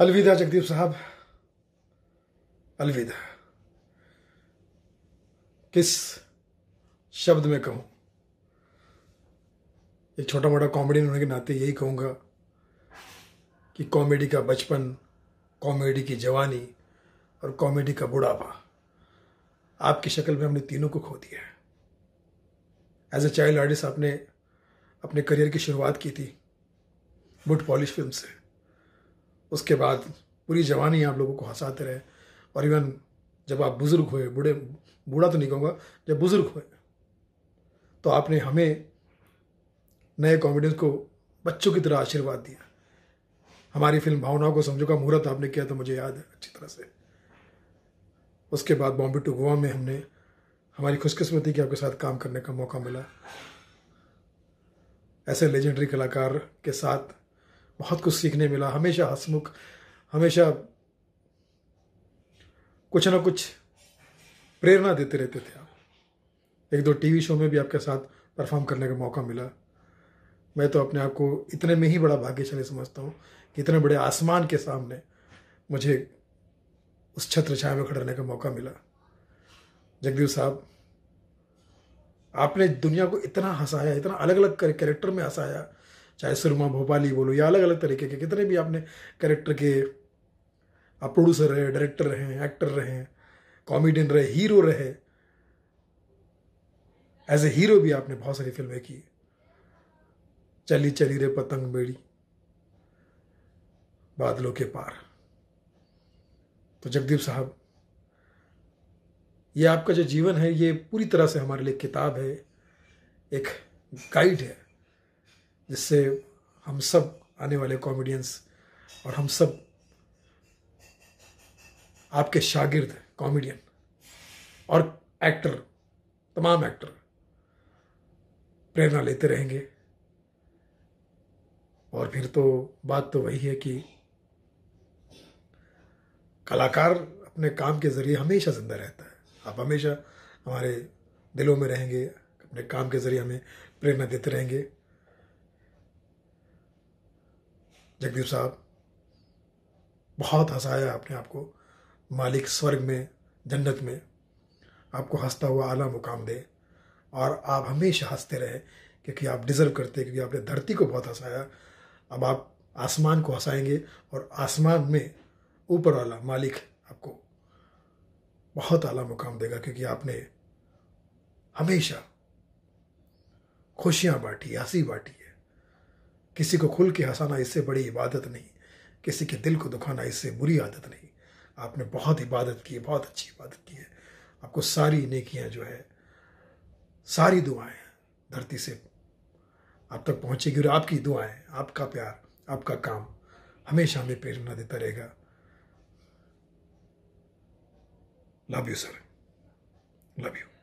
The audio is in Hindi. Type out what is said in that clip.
अलविदा जगदीप साहब अलविदा किस शब्द में कहूँ एक छोटा मोटा कॉमेडियन होने के नाते यही कहूँगा कि कॉमेडी का बचपन कॉमेडी की जवानी और कॉमेडी का बुढ़ापा आपकी शक्ल में हमने तीनों को खो दिया है एज ए चाइल्ड आर्टिस्ट आपने अपने करियर की शुरुआत की थी बुट पॉलिश फिल्म से उसके बाद पूरी जवानी आप लोगों को हंसाते रहे और इवन जब आप बुज़ुर्ग हुए बूढ़े बूढ़ा तो नहीं कहूँगा जब बुज़ुर्ग हुए तो आपने हमें नए कॉमेडियंस को बच्चों की तरह आशीर्वाद दिया हमारी फिल्म भावनाओं को समझो का मुहूर्त आपने किया तो मुझे याद है अच्छी तरह से उसके बाद बॉम्बे टू गोवा में हमने हमारी खुशकिस्मती की आपके साथ काम करने का मौका मिला ऐसे लेजेंडरी कलाकार के साथ बहुत कुछ सीखने मिला हमेशा हंसमुख हमेशा कुछ ना कुछ प्रेरणा देते रहते थे आप एक दो टीवी शो में भी आपके साथ परफॉर्म करने का मौका मिला मैं तो अपने आप को इतने में ही बड़ा भाग्यशाली समझता हूँ कि इतने बड़े आसमान के सामने मुझे उस छत्र छाया में खड़ने रहने का मौका मिला जगदीप साहब आपने दुनिया को इतना हंसाया इतना अलग अलग कैरेक्टर में हंसाया चाहे सुरमा भोपाली बोलो या अलग अलग तरीके के कितने भी आपने कैरेक्टर के आप प्रोड्यूसर रहे डायरेक्टर रहे एक्टर रहे कॉमेडियन रहे हीरो रहे एज ए हीरो भी आपने बहुत सारी फिल्में की चली चली रे पतंग बेड़ी बादलों के पार तो जगदीप साहब ये आपका जो जीवन है ये पूरी तरह से हमारे लिए किताब है एक गाइड है जिससे हम सब आने वाले कॉमेडियंस और हम सब आपके शागिर्द कॉमेडियन और एक्टर तमाम एक्टर प्रेरणा लेते रहेंगे और फिर तो बात तो वही है कि कलाकार अपने काम के ज़रिए हमेशा ज़िंदा रहता है आप हमेशा हमारे दिलों में रहेंगे अपने काम के ज़रिए हमें प्रेरणा देते रहेंगे जगदीप साहब बहुत हंसाया आपने आपको मालिक स्वर्ग में जन्नत में आपको हंसता हुआ आला मुकाम दे और आप हमेशा हंसते रहे क्योंकि आप डिज़र्व करते क्योंकि आपने धरती को बहुत हंसाया अब आप आसमान को हंसाएंगे और आसमान में ऊपर वाला मालिक आपको बहुत आला मुकाम देगा क्योंकि आपने हमेशा खुशियाँ बांटी हंसी बांटी किसी को खुल के हंसाना इससे बड़ी इबादत नहीं किसी के दिल को दुखाना इससे बुरी आदत नहीं आपने बहुत इबादत की है बहुत अच्छी इबादत की है आपको सारी नेकियाँ जो है सारी दुआएं धरती से आप तक पहुँचेगी और आपकी दुआएं आपका प्यार आपका काम हमेशा हमें प्रेरणा देता रहेगा love you sir love you